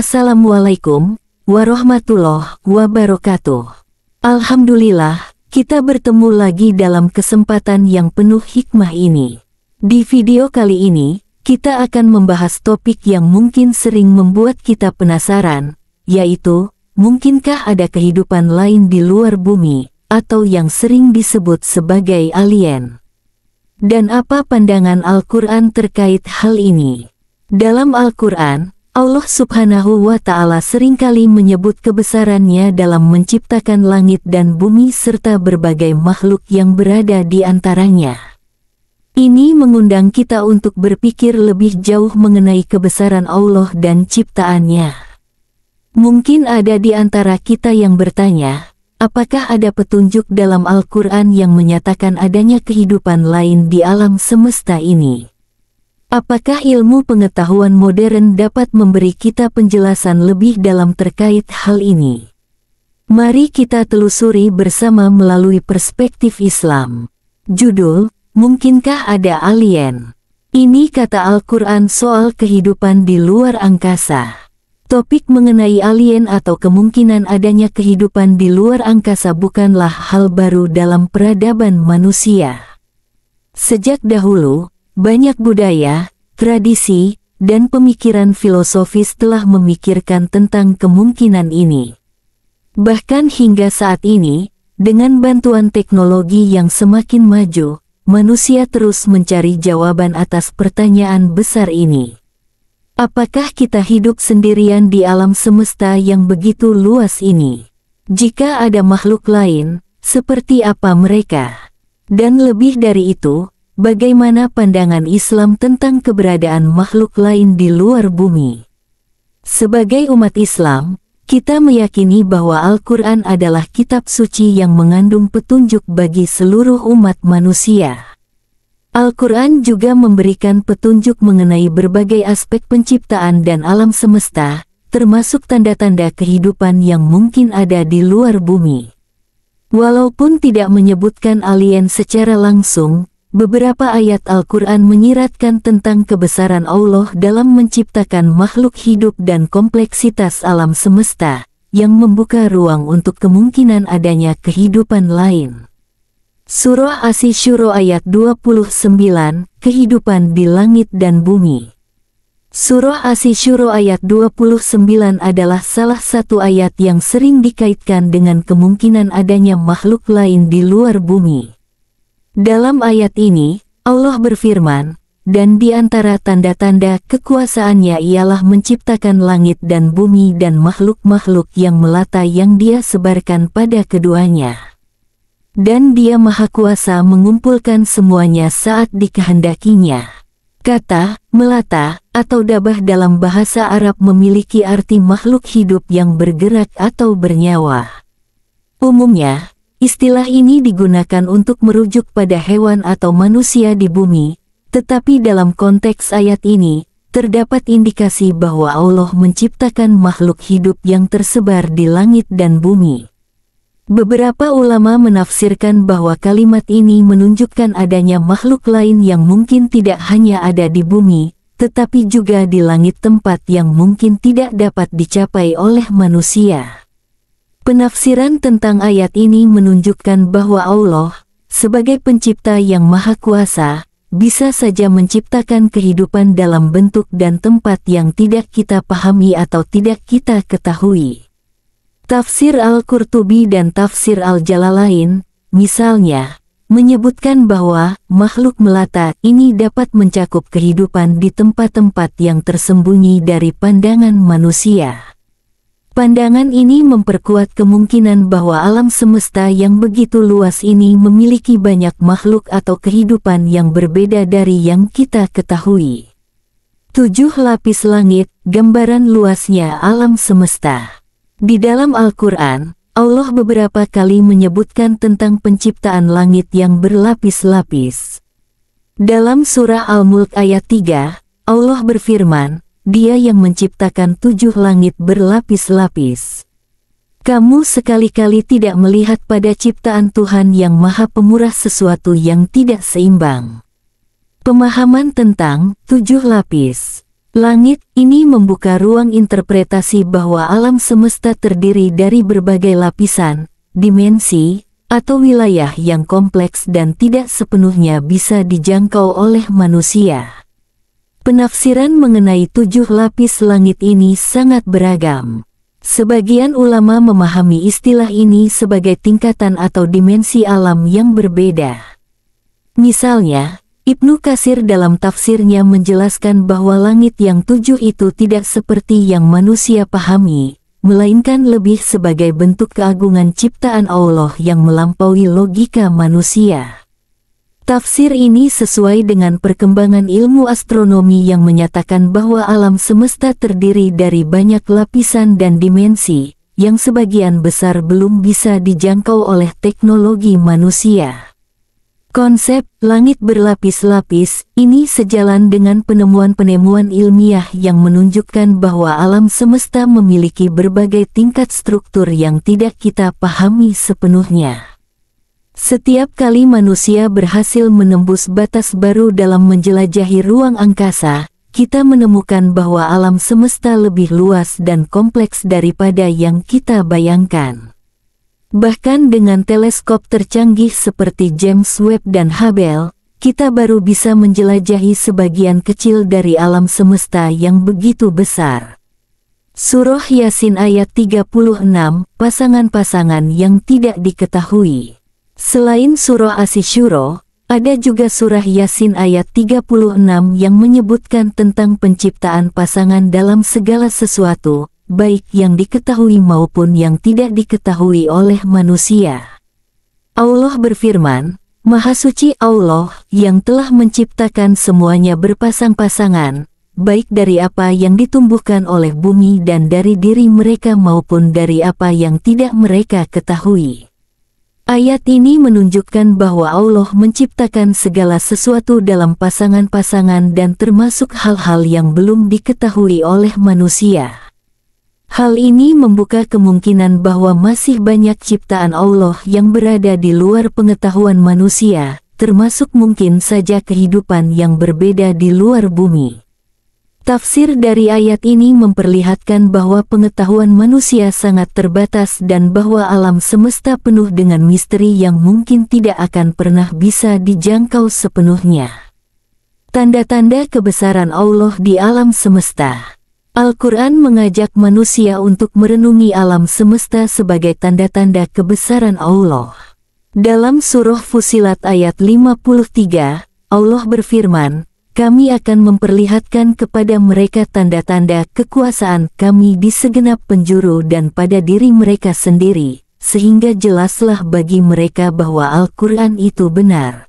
Assalamualaikum warahmatullahi wabarakatuh. Alhamdulillah, kita bertemu lagi dalam kesempatan yang penuh hikmah ini. Di video kali ini, kita akan membahas topik yang mungkin sering membuat kita penasaran, yaitu, mungkinkah ada kehidupan lain di luar bumi, atau yang sering disebut sebagai alien. Dan apa pandangan Al-Quran terkait hal ini? Dalam Al-Quran, Allah subhanahu wa ta'ala seringkali menyebut kebesarannya dalam menciptakan langit dan bumi serta berbagai makhluk yang berada di antaranya. Ini mengundang kita untuk berpikir lebih jauh mengenai kebesaran Allah dan ciptaannya. Mungkin ada di antara kita yang bertanya, apakah ada petunjuk dalam Al-Quran yang menyatakan adanya kehidupan lain di alam semesta ini? Apakah ilmu pengetahuan modern dapat memberi kita penjelasan lebih dalam terkait hal ini? Mari kita telusuri bersama melalui perspektif Islam. Judul, Mungkinkah ada alien? Ini kata Al-Quran soal kehidupan di luar angkasa. Topik mengenai alien atau kemungkinan adanya kehidupan di luar angkasa bukanlah hal baru dalam peradaban manusia. Sejak dahulu, banyak budaya, tradisi, dan pemikiran filosofis telah memikirkan tentang kemungkinan ini. Bahkan hingga saat ini, dengan bantuan teknologi yang semakin maju, manusia terus mencari jawaban atas pertanyaan besar ini. Apakah kita hidup sendirian di alam semesta yang begitu luas ini? Jika ada makhluk lain, seperti apa mereka? Dan lebih dari itu, bagaimana pandangan Islam tentang keberadaan makhluk lain di luar bumi. Sebagai umat Islam, kita meyakini bahwa Al-Quran adalah kitab suci yang mengandung petunjuk bagi seluruh umat manusia. Al-Quran juga memberikan petunjuk mengenai berbagai aspek penciptaan dan alam semesta, termasuk tanda-tanda kehidupan yang mungkin ada di luar bumi. Walaupun tidak menyebutkan alien secara langsung, Beberapa ayat Al-Quran menyiratkan tentang kebesaran Allah dalam menciptakan makhluk hidup dan kompleksitas alam semesta, yang membuka ruang untuk kemungkinan adanya kehidupan lain. Surah Asy-Syuro ayat 29, Kehidupan di Langit dan Bumi Surah Asy-Syuro ayat 29 adalah salah satu ayat yang sering dikaitkan dengan kemungkinan adanya makhluk lain di luar bumi. Dalam ayat ini, Allah berfirman, dan di antara tanda-tanda kekuasaannya ialah menciptakan langit dan bumi dan makhluk-makhluk yang melata yang dia sebarkan pada keduanya. Dan dia maha kuasa mengumpulkan semuanya saat dikehendakinya. Kata, melata, atau dabah dalam bahasa Arab memiliki arti makhluk hidup yang bergerak atau bernyawa. Umumnya, Istilah ini digunakan untuk merujuk pada hewan atau manusia di bumi, tetapi dalam konteks ayat ini, terdapat indikasi bahwa Allah menciptakan makhluk hidup yang tersebar di langit dan bumi. Beberapa ulama menafsirkan bahwa kalimat ini menunjukkan adanya makhluk lain yang mungkin tidak hanya ada di bumi, tetapi juga di langit tempat yang mungkin tidak dapat dicapai oleh manusia. Penafsiran tentang ayat ini menunjukkan bahwa Allah, sebagai pencipta yang maha kuasa, bisa saja menciptakan kehidupan dalam bentuk dan tempat yang tidak kita pahami atau tidak kita ketahui. Tafsir Al-Qurtubi dan Tafsir Al-Jalalain, misalnya, menyebutkan bahwa makhluk melata ini dapat mencakup kehidupan di tempat-tempat yang tersembunyi dari pandangan manusia. Pandangan ini memperkuat kemungkinan bahwa alam semesta yang begitu luas ini memiliki banyak makhluk atau kehidupan yang berbeda dari yang kita ketahui. Tujuh lapis langit, gambaran luasnya alam semesta. Di dalam Al-Quran, Allah beberapa kali menyebutkan tentang penciptaan langit yang berlapis-lapis. Dalam surah Al-Mulk ayat 3, Allah berfirman, dia yang menciptakan tujuh langit berlapis-lapis. Kamu sekali-kali tidak melihat pada ciptaan Tuhan yang maha pemurah sesuatu yang tidak seimbang. Pemahaman tentang tujuh lapis langit ini membuka ruang interpretasi bahwa alam semesta terdiri dari berbagai lapisan, dimensi, atau wilayah yang kompleks dan tidak sepenuhnya bisa dijangkau oleh manusia. Penafsiran mengenai tujuh lapis langit ini sangat beragam. Sebagian ulama memahami istilah ini sebagai tingkatan atau dimensi alam yang berbeda. Misalnya, Ibnu Kasir dalam tafsirnya menjelaskan bahwa langit yang tujuh itu tidak seperti yang manusia pahami, melainkan lebih sebagai bentuk keagungan ciptaan Allah yang melampaui logika manusia. Tafsir ini sesuai dengan perkembangan ilmu astronomi yang menyatakan bahwa alam semesta terdiri dari banyak lapisan dan dimensi, yang sebagian besar belum bisa dijangkau oleh teknologi manusia. Konsep langit berlapis-lapis ini sejalan dengan penemuan-penemuan ilmiah yang menunjukkan bahwa alam semesta memiliki berbagai tingkat struktur yang tidak kita pahami sepenuhnya. Setiap kali manusia berhasil menembus batas baru dalam menjelajahi ruang angkasa, kita menemukan bahwa alam semesta lebih luas dan kompleks daripada yang kita bayangkan. Bahkan dengan teleskop tercanggih seperti James Webb dan Hubble, kita baru bisa menjelajahi sebagian kecil dari alam semesta yang begitu besar. Surah Yasin ayat 36, pasangan-pasangan yang tidak diketahui. Selain surah Asyuro, ada juga surah Yasin ayat 36 yang menyebutkan tentang penciptaan pasangan dalam segala sesuatu, baik yang diketahui maupun yang tidak diketahui oleh manusia. Allah berfirman, Maha Suci Allah yang telah menciptakan semuanya berpasang-pasangan, baik dari apa yang ditumbuhkan oleh bumi dan dari diri mereka maupun dari apa yang tidak mereka ketahui. Ayat ini menunjukkan bahwa Allah menciptakan segala sesuatu dalam pasangan-pasangan dan termasuk hal-hal yang belum diketahui oleh manusia. Hal ini membuka kemungkinan bahwa masih banyak ciptaan Allah yang berada di luar pengetahuan manusia, termasuk mungkin saja kehidupan yang berbeda di luar bumi. Tafsir dari ayat ini memperlihatkan bahwa pengetahuan manusia sangat terbatas dan bahwa alam semesta penuh dengan misteri yang mungkin tidak akan pernah bisa dijangkau sepenuhnya. Tanda-tanda kebesaran Allah di alam semesta Al-Quran mengajak manusia untuk merenungi alam semesta sebagai tanda-tanda kebesaran Allah. Dalam surah Fusilat ayat 53, Allah berfirman, kami akan memperlihatkan kepada mereka tanda-tanda kekuasaan kami di segenap penjuru dan pada diri mereka sendiri, sehingga jelaslah bagi mereka bahwa Al-Quran itu benar.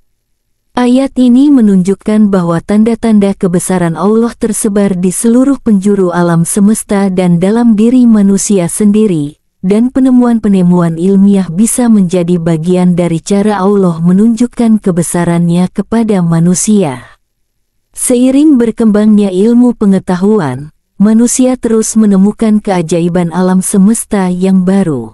Ayat ini menunjukkan bahwa tanda-tanda kebesaran Allah tersebar di seluruh penjuru alam semesta dan dalam diri manusia sendiri, dan penemuan-penemuan ilmiah bisa menjadi bagian dari cara Allah menunjukkan kebesarannya kepada manusia. Seiring berkembangnya ilmu pengetahuan, manusia terus menemukan keajaiban alam semesta yang baru.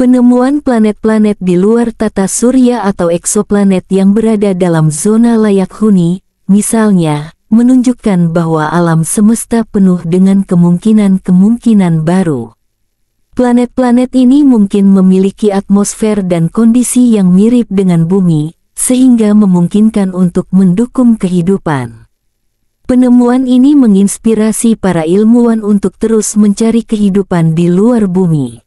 Penemuan planet-planet di luar tata surya atau eksoplanet yang berada dalam zona layak huni, misalnya, menunjukkan bahwa alam semesta penuh dengan kemungkinan-kemungkinan baru. Planet-planet ini mungkin memiliki atmosfer dan kondisi yang mirip dengan bumi, sehingga memungkinkan untuk mendukung kehidupan. Penemuan ini menginspirasi para ilmuwan untuk terus mencari kehidupan di luar bumi.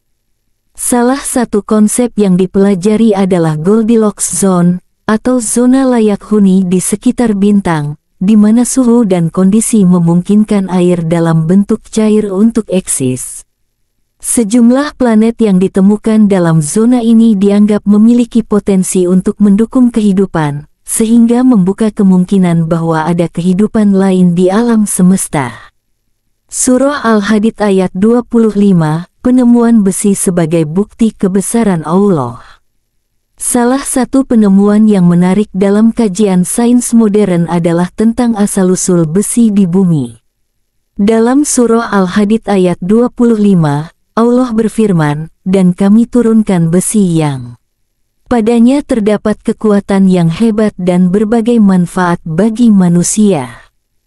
Salah satu konsep yang dipelajari adalah Goldilocks Zone, atau zona layak huni di sekitar bintang, di mana suhu dan kondisi memungkinkan air dalam bentuk cair untuk eksis. Sejumlah planet yang ditemukan dalam zona ini dianggap memiliki potensi untuk mendukung kehidupan, sehingga membuka kemungkinan bahwa ada kehidupan lain di alam semesta. Surah Al-Hadid ayat 25, penemuan besi sebagai bukti kebesaran Allah. Salah satu penemuan yang menarik dalam kajian sains modern adalah tentang asal-usul besi di bumi. Dalam surah Al-Hadid ayat 25, Allah berfirman, dan kami turunkan besi yang padanya terdapat kekuatan yang hebat dan berbagai manfaat bagi manusia.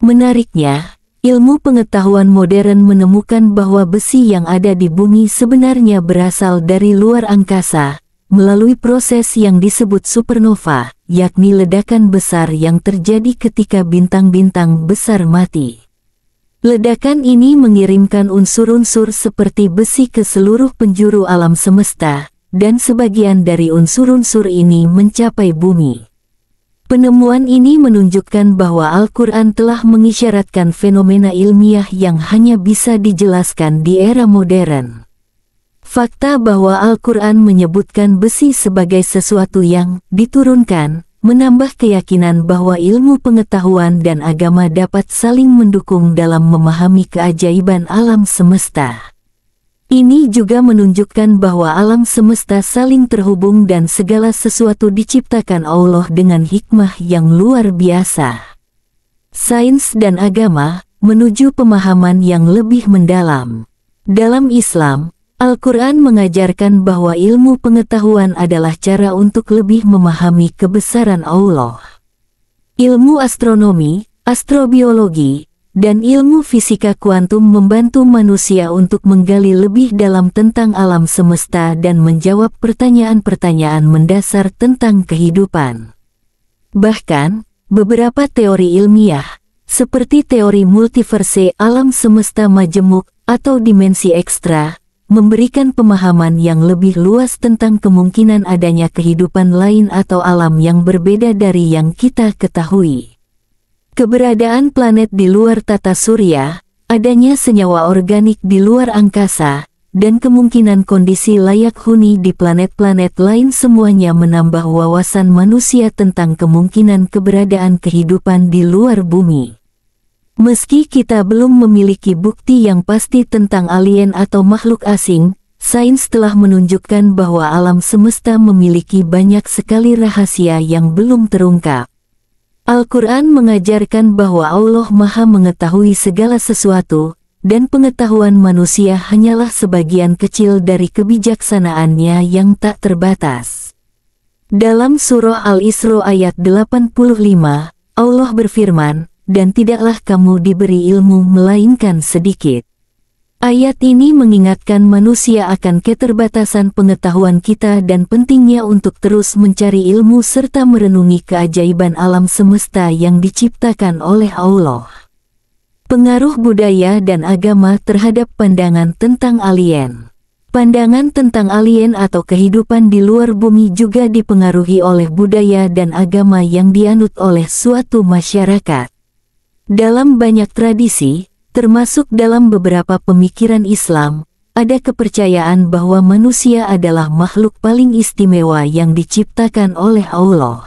Menariknya, ilmu pengetahuan modern menemukan bahwa besi yang ada di bumi sebenarnya berasal dari luar angkasa, melalui proses yang disebut supernova, yakni ledakan besar yang terjadi ketika bintang-bintang besar mati. Ledakan ini mengirimkan unsur-unsur seperti besi ke seluruh penjuru alam semesta, dan sebagian dari unsur-unsur ini mencapai bumi. Penemuan ini menunjukkan bahwa Al-Quran telah mengisyaratkan fenomena ilmiah yang hanya bisa dijelaskan di era modern. Fakta bahwa Al-Quran menyebutkan besi sebagai sesuatu yang diturunkan menambah keyakinan bahwa ilmu pengetahuan dan agama dapat saling mendukung dalam memahami keajaiban alam semesta. Ini juga menunjukkan bahwa alam semesta saling terhubung dan segala sesuatu diciptakan Allah dengan hikmah yang luar biasa. Sains dan agama menuju pemahaman yang lebih mendalam. Dalam Islam, Al-Quran mengajarkan bahwa ilmu pengetahuan adalah cara untuk lebih memahami kebesaran Allah. Ilmu astronomi, astrobiologi, dan ilmu fisika kuantum membantu manusia untuk menggali lebih dalam tentang alam semesta dan menjawab pertanyaan-pertanyaan mendasar tentang kehidupan. Bahkan, beberapa teori ilmiah, seperti teori multiverse alam semesta majemuk atau dimensi ekstra, memberikan pemahaman yang lebih luas tentang kemungkinan adanya kehidupan lain atau alam yang berbeda dari yang kita ketahui. Keberadaan planet di luar tata surya, adanya senyawa organik di luar angkasa, dan kemungkinan kondisi layak huni di planet-planet lain semuanya menambah wawasan manusia tentang kemungkinan keberadaan kehidupan di luar bumi. Meski kita belum memiliki bukti yang pasti tentang alien atau makhluk asing, sains telah menunjukkan bahwa alam semesta memiliki banyak sekali rahasia yang belum terungkap. Al-Quran mengajarkan bahwa Allah maha mengetahui segala sesuatu, dan pengetahuan manusia hanyalah sebagian kecil dari kebijaksanaannya yang tak terbatas. Dalam surah Al-Isra ayat 85, Allah berfirman, dan tidaklah kamu diberi ilmu melainkan sedikit. Ayat ini mengingatkan manusia akan keterbatasan pengetahuan kita dan pentingnya untuk terus mencari ilmu serta merenungi keajaiban alam semesta yang diciptakan oleh Allah. Pengaruh budaya dan agama terhadap pandangan tentang alien Pandangan tentang alien atau kehidupan di luar bumi juga dipengaruhi oleh budaya dan agama yang dianut oleh suatu masyarakat. Dalam banyak tradisi, termasuk dalam beberapa pemikiran Islam, ada kepercayaan bahwa manusia adalah makhluk paling istimewa yang diciptakan oleh Allah.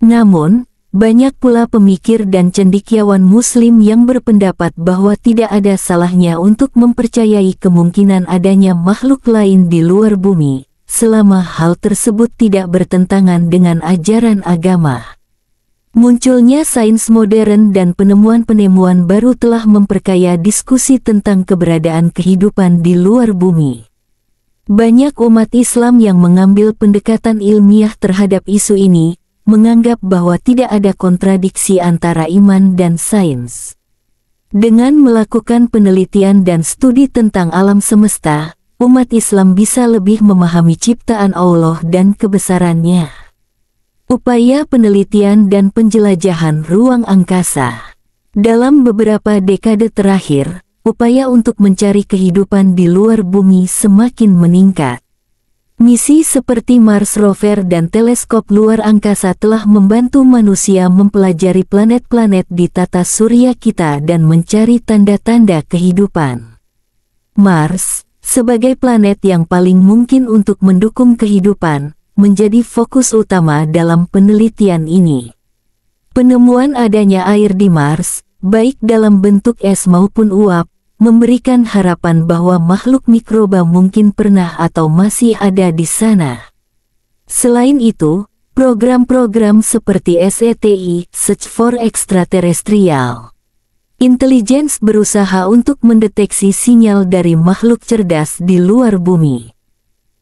Namun, banyak pula pemikir dan cendikiawan muslim yang berpendapat bahwa tidak ada salahnya untuk mempercayai kemungkinan adanya makhluk lain di luar bumi, selama hal tersebut tidak bertentangan dengan ajaran agama. Munculnya sains modern dan penemuan-penemuan baru telah memperkaya diskusi tentang keberadaan kehidupan di luar bumi. Banyak umat Islam yang mengambil pendekatan ilmiah terhadap isu ini, menganggap bahwa tidak ada kontradiksi antara iman dan sains. Dengan melakukan penelitian dan studi tentang alam semesta, umat Islam bisa lebih memahami ciptaan Allah dan kebesarannya upaya penelitian dan penjelajahan ruang angkasa. Dalam beberapa dekade terakhir, upaya untuk mencari kehidupan di luar bumi semakin meningkat. Misi seperti Mars Rover dan teleskop luar angkasa telah membantu manusia mempelajari planet-planet di tata surya kita dan mencari tanda-tanda kehidupan. Mars, sebagai planet yang paling mungkin untuk mendukung kehidupan, menjadi fokus utama dalam penelitian ini. Penemuan adanya air di Mars, baik dalam bentuk es maupun uap, memberikan harapan bahwa makhluk mikroba mungkin pernah atau masih ada di sana. Selain itu, program-program seperti SETI, Search for Extraterrestrial, Intelligence berusaha untuk mendeteksi sinyal dari makhluk cerdas di luar bumi.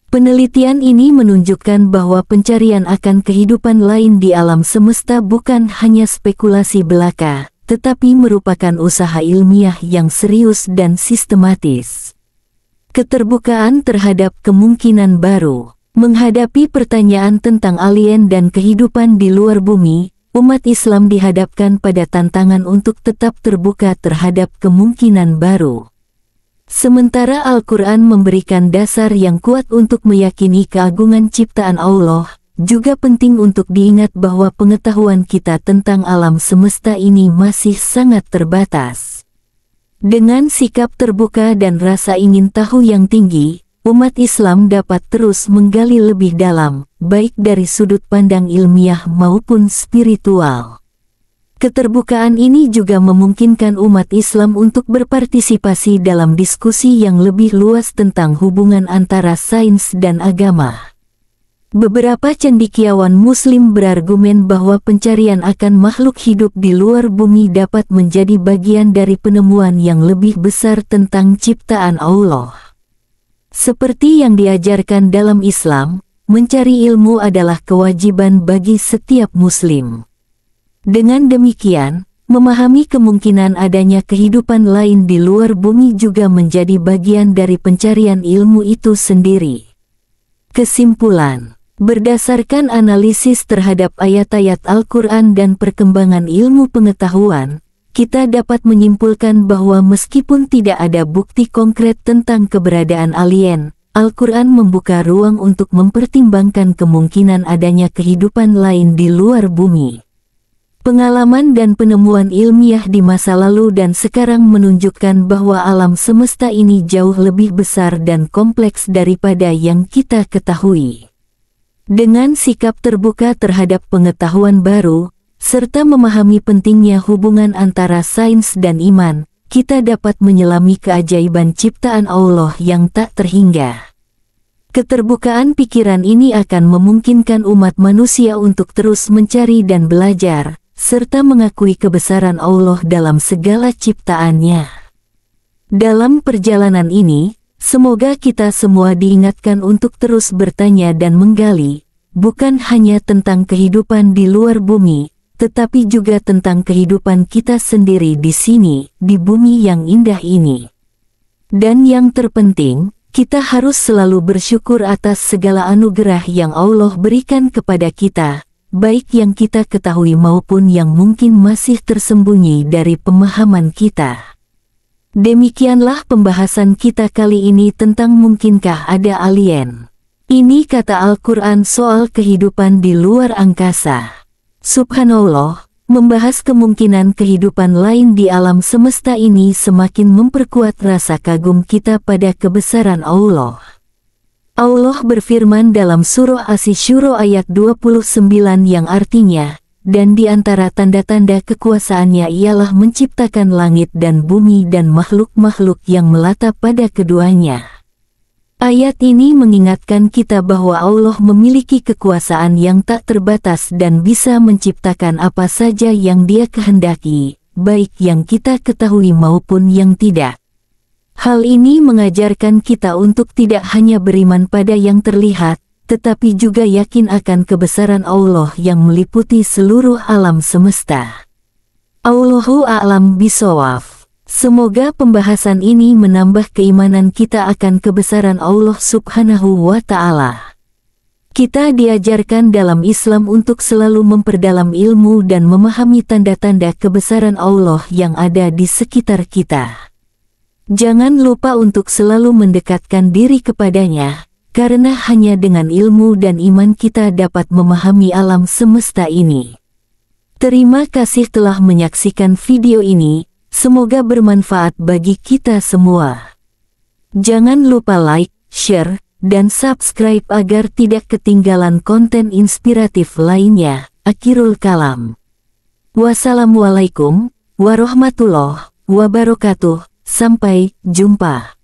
Penelitian ini menunjukkan bahwa pencarian akan kehidupan lain di alam semesta bukan hanya spekulasi belaka, tetapi merupakan usaha ilmiah yang serius dan sistematis. Keterbukaan terhadap kemungkinan baru menghadapi pertanyaan tentang alien dan kehidupan di luar bumi, umat Islam dihadapkan pada tantangan untuk tetap terbuka terhadap kemungkinan baru. Sementara Al-Quran memberikan dasar yang kuat untuk meyakini keagungan ciptaan Allah, juga penting untuk diingat bahwa pengetahuan kita tentang alam semesta ini masih sangat terbatas. Dengan sikap terbuka dan rasa ingin tahu yang tinggi, umat Islam dapat terus menggali lebih dalam, baik dari sudut pandang ilmiah maupun spiritual. Keterbukaan ini juga memungkinkan umat Islam untuk berpartisipasi dalam diskusi yang lebih luas tentang hubungan antara sains dan agama. Beberapa cendikiawan muslim berargumen bahwa pencarian akan makhluk hidup di luar bumi dapat menjadi bagian dari penemuan yang lebih besar tentang ciptaan Allah. Seperti yang diajarkan dalam Islam, mencari ilmu adalah kewajiban bagi setiap muslim. Dengan demikian, memahami kemungkinan adanya kehidupan lain di luar bumi juga menjadi bagian dari pencarian ilmu itu sendiri. Kesimpulan Berdasarkan analisis terhadap ayat-ayat Al-Quran dan perkembangan ilmu pengetahuan, kita dapat menyimpulkan bahwa meskipun tidak ada bukti konkret tentang keberadaan alien, Al-Quran membuka ruang untuk mempertimbangkan kemungkinan adanya kehidupan lain di luar bumi. Pengalaman dan penemuan ilmiah di masa lalu dan sekarang menunjukkan bahwa alam semesta ini jauh lebih besar dan kompleks daripada yang kita ketahui. Dengan sikap terbuka terhadap pengetahuan baru, serta memahami pentingnya hubungan antara sains dan iman, kita dapat menyelami keajaiban ciptaan Allah yang tak terhingga. Keterbukaan pikiran ini akan memungkinkan umat manusia untuk terus mencari dan belajar, serta mengakui kebesaran Allah dalam segala ciptaannya. Dalam perjalanan ini, semoga kita semua diingatkan untuk terus bertanya dan menggali, bukan hanya tentang kehidupan di luar bumi, tetapi juga tentang kehidupan kita sendiri di sini, di bumi yang indah ini. Dan yang terpenting, kita harus selalu bersyukur atas segala anugerah yang Allah berikan kepada kita, baik yang kita ketahui maupun yang mungkin masih tersembunyi dari pemahaman kita. Demikianlah pembahasan kita kali ini tentang mungkinkah ada alien. Ini kata Al-Quran soal kehidupan di luar angkasa. Subhanallah, membahas kemungkinan kehidupan lain di alam semesta ini semakin memperkuat rasa kagum kita pada kebesaran Allah. Allah berfirman dalam surah asy Asy-Syura ayat 29 yang artinya, dan di antara tanda-tanda kekuasaannya ialah menciptakan langit dan bumi dan makhluk-makhluk yang melata pada keduanya. Ayat ini mengingatkan kita bahwa Allah memiliki kekuasaan yang tak terbatas dan bisa menciptakan apa saja yang dia kehendaki, baik yang kita ketahui maupun yang tidak. Hal ini mengajarkan kita untuk tidak hanya beriman pada yang terlihat, tetapi juga yakin akan kebesaran Allah yang meliputi seluruh alam semesta. Allahu a'lam bisawaf. Semoga pembahasan ini menambah keimanan kita akan kebesaran Allah subhanahu wa ta'ala. Kita diajarkan dalam Islam untuk selalu memperdalam ilmu dan memahami tanda-tanda kebesaran Allah yang ada di sekitar kita. Jangan lupa untuk selalu mendekatkan diri kepadanya, karena hanya dengan ilmu dan iman kita dapat memahami alam semesta ini. Terima kasih telah menyaksikan video ini, semoga bermanfaat bagi kita semua. Jangan lupa like, share, dan subscribe agar tidak ketinggalan konten inspiratif lainnya. Akhirul Kalam Wassalamualaikum warahmatullahi wabarakatuh Sampai jumpa.